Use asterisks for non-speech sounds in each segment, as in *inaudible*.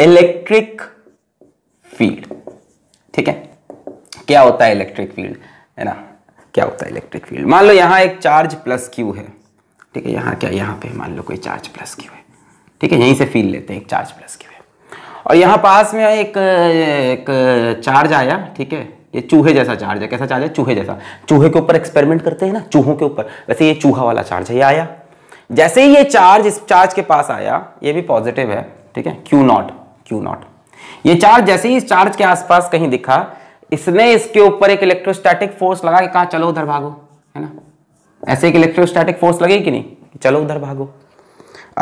Electric field ठीक है क्या होता है इलेक्ट्रिक फील्ड है ना क्या होता है इलेक्ट्रिक फील्ड मान लो यहां एक चार्ज प्लस क्यू है ठीक है यहाँ क्या यहाँ पे मान लो कोई चार्ज प्लस क्यू है ठीक है यहीं से फील्ड लेते हैं एक चार्ज प्लस क्यू है और यहाँ पास में एक, एक चार्ज आया ठीक है ये चूहे जैसा चार्ज है कैसा चार्ज है चूहे जैसा चूहे के ऊपर एक्सपेरिमेंट करते हैं ना चूहों के ऊपर वैसे ये चूहा वाला चार्ज है ये आया जैसे ही ये चार्ज इस चार्ज के पास आया ये भी पॉजिटिव है ठीक है क्यू नॉट क्यू नॉट ये चार्ज जैसे ही इस चार्ज के आसपास कहीं दिखा इसने इसके ऊपर एक इलेक्ट्रोस्टैटिक फोर्स लगा के कहा चलो उधर भागो है ना ऐसे एक इलेक्ट्रोस्टैटिक फोर्स लगे कि नहीं चलो उधर भागो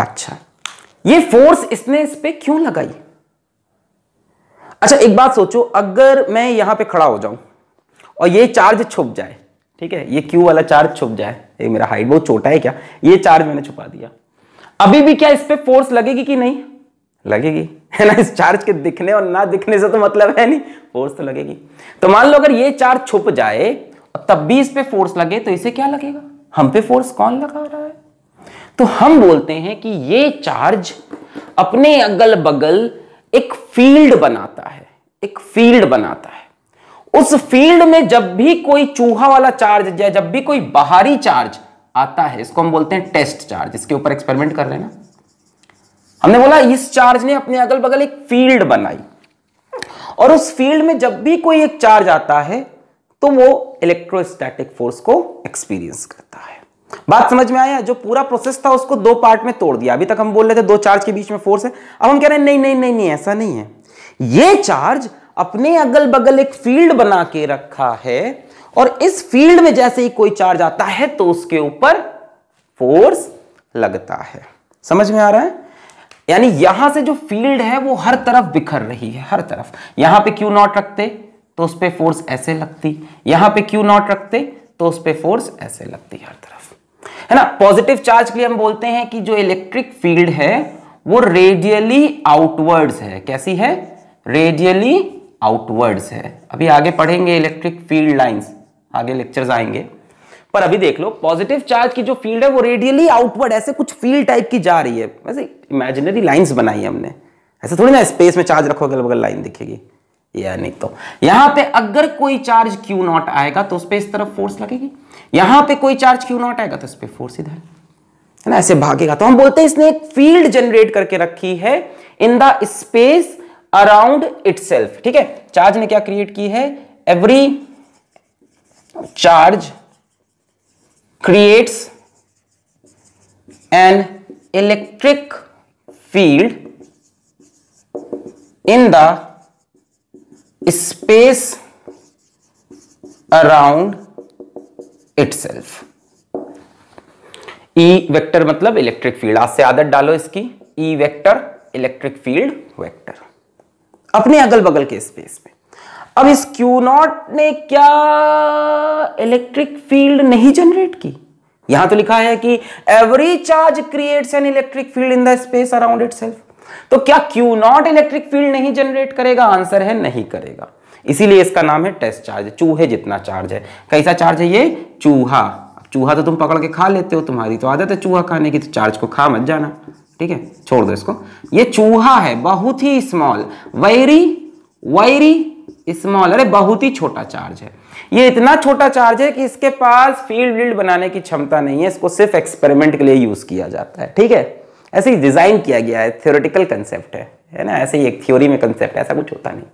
अच्छा ये फोर्स इसने इस पर क्यों लगाई अच्छा एक बात सोचो अगर मैं यहां पे खड़ा हो जाऊं और ये चार्ज छुप जाए ठीक है ये क्यू वाला चार्ज छुप जाए ये मेरा हाइट बहुत छोटा है क्या ये चार्ज मैंने छुपा दिया अभी भी क्या इस पर फोर्स लगेगी कि नहीं लगेगी *laughs* है ना इस चार्ज के दिखने और ना दिखने से तो मतलब है नहीं फोर्स तो लगेगी तो मान लो अगर ये चार्ज छुप जाए और तब भी इस पे फोर्स लगे तो इसे क्या लगेगा हम पे फोर्स कौन लगा रहा है तो हम बोलते हैं कि ये चार्ज अपने अगल बगल एक फील्ड बनाता है एक फील्ड बनाता है उस फील्ड में जब भी कोई चूहा वाला चार्ज या जब भी कोई बाहरी चार्ज आता है इसको हम बोलते हैं टेस्ट चार्ज इसके ऊपर एक्सपेरिमेंट कर रहे हैं ना हमने बोला इस चार्ज ने अपने अगल बगल एक फील्ड बनाई और उस फील्ड में जब भी कोई एक चार्ज आता है तो वो इलेक्ट्रोस्टैटिक फोर्स को एक्सपीरियंस करता है बात समझ में आया जो पूरा प्रोसेस था उसको दो पार्ट में तोड़ दिया अभी तक हम बोल रहे थे दो चार्ज के बीच में फोर्स है अब हम कह रहे हैं नहीं नहीं नहीं नहीं ऐसा नहीं है ये चार्ज अपने अगल बगल एक फील्ड बना के रखा है और इस फील्ड में जैसे ही कोई चार्ज आता है तो उसके ऊपर फोर्स लगता है समझ में आ रहा है यानी यहां से जो फील्ड है वो हर तरफ बिखर रही है हर तरफ यहां पे क्यू नॉट रखते तो उस पर फोर्स ऐसे लगती यहां पे क्यू नॉट रखते तो उस पर फोर्स ऐसे लगती हर तरफ है ना पॉजिटिव चार्ज के लिए हम बोलते हैं कि जो इलेक्ट्रिक फील्ड है वो रेडियली आउटवर्ड्स है कैसी है रेडियली आउटवर्ड्स है अभी आगे पढ़ेंगे इलेक्ट्रिक फील्ड लाइन्स आगे लेक्चर्स आएंगे पर अभी देख लो पॉजिटिव चार्ज की जो फील्ड है वो रेडियली आउटवर्ड ऐसे कुछ फील्ड टाइप की जा रही है वैसे इमेजिनरी लाइंस बनाई हमने ऐसे थोड़ी ना स्पेस में चार्ज रखो अगल बगल लाइन दिखेगी या नहीं तो यहां पे अगर कोई चार्ज क्यू नॉट आएगा तो उस पर इस तरफ फोर्स लगेगी यहां पे कोई चार्ज क्यू नॉट आएगा तो उस पर फोर्स इधर है ना ऐसे भागेगा तो हम बोलते हैं इसने एक फील्ड जनरेट करके रखी है in the space around it ठीक है चार्ज ने क्या क्रिएट की है every charge creates an electric field in the space around itself E vector मतलब electric field. आज से आदत डालो इसकी E vector, electric field vector. अपने अगल बगल के space में अब इस Q नॉट ने क्या इलेक्ट्रिक फील्ड नहीं जनरेट की यहां तो लिखा है कि every charge creates an electric field in the space around it तो क्या Q नॉट इलेक्ट्रिक फील्ड नहीं जनरेट करेगा आंसर है नहीं करेगा इसीलिए इसका नाम है टेस्ट चार्ज चूहे जितना चार्ज है कैसा चार्ज है ये चूहा चूहा तो तुम पकड़ के खा लेते हो तुम्हारी तो आदत है चूहा खाने की तो चार्ज को खा मत जाना ठीक है छोड़ दो इसको ये चूहा है बहुत ही स्मॉल वेरी वेरी स्मॉल अरे बहुत ही छोटा चार्ज है ये इतना छोटा चार्ज है कि इसके पास फील्ड विल्ड बनाने की क्षमता नहीं है इसको सिर्फ एक्सपेरिमेंट के लिए यूज किया जाता है ठीक है ऐसे ही डिजाइन किया गया है थ्योरेटिकल कंसेप्ट है है ना ऐसे ही एक थ्योरी में कंसेप्ट ऐसा कुछ होता नहीं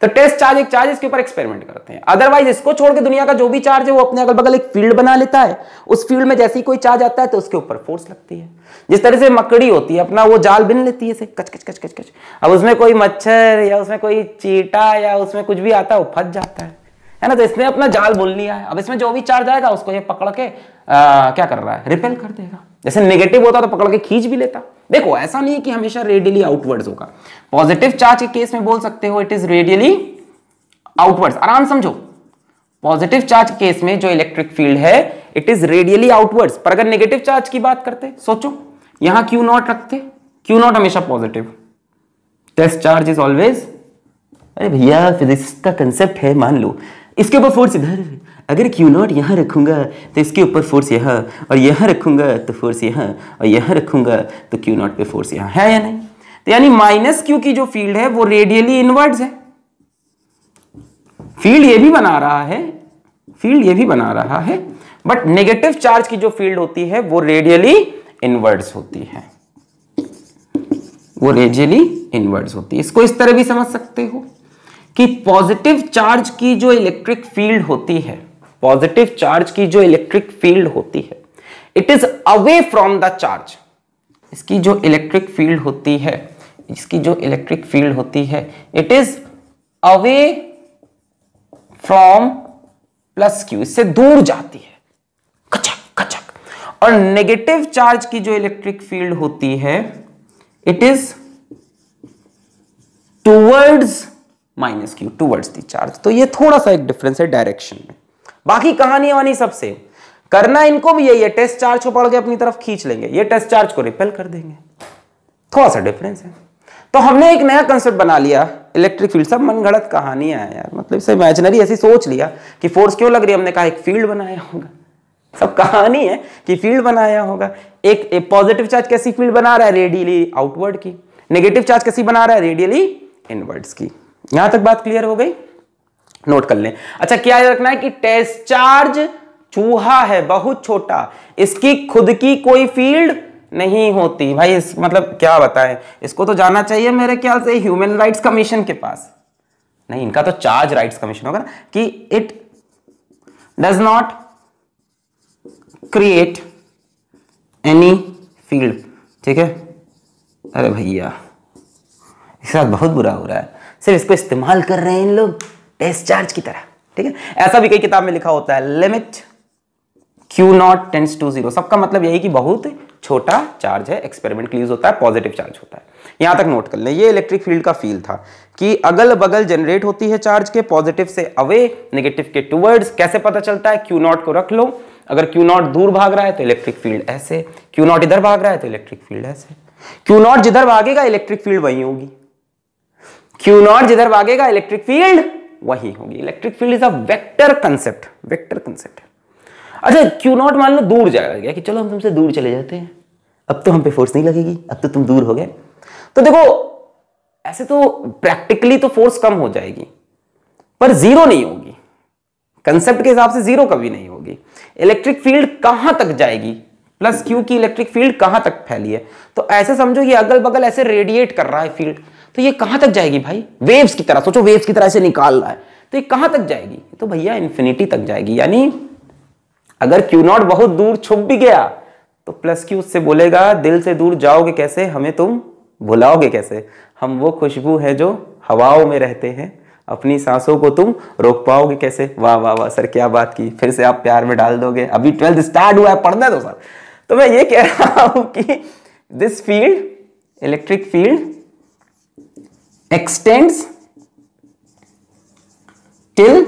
तो टेस्ट चार्ज एक चार्ज इसके ऊपर एक्सपेरिमेंट करते हैं अदरवाइज इसको छोड़ के दुनिया का जो भी चार्ज है वो अपने अगल बगल एक फील्ड बना लेता है उस फील्ड में जैसे ही कोई चार्ज आता है तो उसके ऊपर फोर्स लगती है जिस तरह से मकड़ी होती है अपना वो जाल बिन लेती है कच कच कच कच कच अब उसमें कोई मच्छर या उसमें कोई चीटा या उसमें कुछ भी आता है वो फंस जाता है है ना तो इसने अपना जाल बोल लिया है अब इसमें जो भी चार्ज आएगा उसको ये पकड़ के आ, क्या कर रहा है रिपेल कर देगा जैसे नेगेटिव होता तो पकड़ के खींच भी लेता देखो ऐसा नहीं है कि हमेशा रेडियली आउटवर्ड्स होगा पॉजिटिव चार्ज के केस में बोल सकते हो इट इज रेडियली आउटवर्ड्स आराम समझो पॉजिटिव चार्ज केस में जो इलेक्ट्रिक फील्ड है इट इज रेडियली आउटवर्ड्स पर अगर नेगेटिव चार्ज की बात करते सोचो यहां क्यू नॉट रखते क्यू नॉट हमेशा positive test charge is always अरे भैया फिजिक्स का कंसेप्ट है मान लो इसके ऊपर फोर्स इधर अगर क्यू नॉट यहाँ रखूँगा तो इसके ऊपर फोर्स यहाँ और यहाँ रखूँगा तो फोर्स यहाँ और यहाँ रखूँगा तो क्यू नॉट पे फोर्स यहाँ है या नहीं तो यानी माइनस क्यू की जो फील्ड है वो रेडियली इनवर्ड्स है फील्ड ये भी बना रहा है फील्ड ये भी बना रहा है बट नेगेटिव चार्ज की जो फील्ड होती है वो रेडियली इनवर्ड्स होती है वो रेडियली इनवर्ड्स होती है इसको इस तरह भी समझ सकते हो कि पॉजिटिव चार्ज की जो इलेक्ट्रिक फील्ड होती है पॉजिटिव चार्ज की जो इलेक्ट्रिक फील्ड होती है it is away from the charge इसकी जो इलेक्ट्रिक फील्ड होती है इसकी जो इलेक्ट्रिक फील्ड होती है it is away from plus Q इससे दूर जाती है कचक कचक और नेगेटिव चार्ज की जो इलेक्ट्रिक फील्ड होती है it is towards minus Q towards the charge तो ये थोड़ा सा एक डिफरेंस है डायरेक्शन में बाकी कहानी वानी सबसे करना इनको भी यही है टेस्ट चार्ज को पढ़ के अपनी तरफ खींच लेंगे ये टेस्ट चार्ज को रिपेल कर देंगे थोड़ा सा डिफरेंस है तो हमने एक नया कंसेप्ट बना लिया इलेक्ट्रिक फील्ड सब मनगढ़ंत कहानियां हैं यार मतलब इसे इमेजिनरी ऐसी सोच लिया कि फोर्स क्यों लग रही है हमने कहा एक फील्ड बनाया होगा सब कहानी है कि फील्ड बनाया होगा एक, एक पॉजिटिव चार्ज कैसी फील्ड बना रहा है रेडियली आउटवर्ड की नेगेटिव चार्ज कैसी बना रहा है रेडियली इनवर्ड्स की यहां तक बात क्लियर हो गई नोट कर लें अच्छा क्या याद रखना है कि टेस्ट चार्ज चूहा है बहुत छोटा इसकी खुद की कोई फील्ड नहीं होती भाई इस मतलब क्या बताएं इसको तो जाना चाहिए मेरे ख्याल से ह्यूमन राइट्स कमीशन के पास नहीं इनका तो चार्ज राइट्स कमीशन होगा ना कि it does not create any field ठीक है अरे भैया इसके साथ बहुत बुरा हो रहा है सिर्फ इसको इस्तेमाल कर रहे हैं इन लोग टेस्ट चार्ज की तरह ठीक है ऐसा भी कई किताब में लिखा होता है limit Q naught tends to zero सबका मतलब यही कि बहुत छोटा चार्ज है एक्सपेरिमेंट के यूज होता है पॉजिटिव चार्ज होता है यहां तक नोट कर लें ये इलेक्ट्रिक फील्ड का फील था कि अगल बगल जनरेट होती है चार्ज के पॉजिटिव से अवे नेगेटिव के टूवर्ड्स कैसे पता चलता है क्यू नॉट को रख लो अगर क्यू नॉट दूर भाग रहा है तो इलेक्ट्रिक फील्ड ऐसे क्यू नॉट इधर भाग रहा है तो इलेक्ट्रिक फील्ड ऐसे क्यू नॉट जिधर भागेगा इलेक्ट्रिक फील्ड वही होगी क्यू नॉट जिधर भागेगा इलेक्ट्रिक फील्ड वही होगी electric field is a vector concept vector concept अच्छा क्यू नॉट मान लो दूर जा गया कि चलो हम तुमसे दूर चले जाते हैं अब तो हम पे फोर्स नहीं लगेगी अब तो तुम दूर हो गए तो देखो ऐसे तो प्रैक्टिकली तो फोर्स कम हो जाएगी पर जीरो नहीं होगी कंसेप्ट के हिसाब से जीरो कभी नहीं होगी इलेक्ट्रिक फील्ड कहां तक जाएगी प्लस क्यू की इलेक्ट्रिक फील्ड कहां तक फैली है तो ऐसे समझो ये अगल बगल ऐसे रेडिएट कर रहा है फील्ड तो ये कहां तक जाएगी भाई वेव्स की तरह सोचो वेव्स की तरह से निकाल रहा है तो ये कहां तक जाएगी तो भैया इंफिनिटी तक जाएगी यानी अगर क्यू नॉट बहुत दूर छुप भी गया तो प्लस क्यू उससे बोलेगा दिल से दूर जाओगे कैसे हमें तुम भुलाओगे कैसे हम वो खुशबू है जो हवाओं में रहते हैं अपनी सांसों को तुम रोक पाओगे कैसे वाह वाह वाह सर क्या बात की फिर से आप प्यार में डाल दोगे अभी ट्वेल्थ स्टार्ट हुआ है पढ़ना दो सर तो मैं ये कह रहा हूं कि this field electric field extends till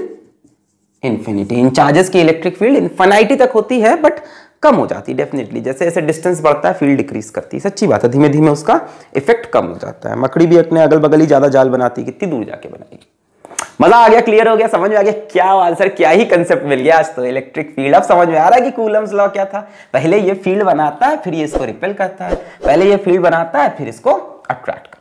infinity इन चार्जेस की इलेक्ट्रिक फील्ड इन्फिनाइटी तक होती है बट कम हो जाती है डेफिनेटली जैसे जैसे डिस्टेंस बढ़ता है फील्ड डिक्रीज करती है सच्ची बात है धीमे धीमे उसका इफेक्ट कम हो जाता है मकड़ी भी अपने अगल बगल ही ज़्यादा जाल बनाती है कितनी दूर जाके बनाएगी मजा आ गया क्लियर हो गया समझ में आ गया क्या आंसर क्या ही कंसेप्ट मिल गया आज तो इलेक्ट्रिक फील्ड अब समझ में आ रहा है कि कूलम्स लॉ क्या था पहले ये फील्ड बनाता है फिर ये इसको रिपेल करता है पहले ये फील्ड बनाता है फिर इसको अट्रैक्ट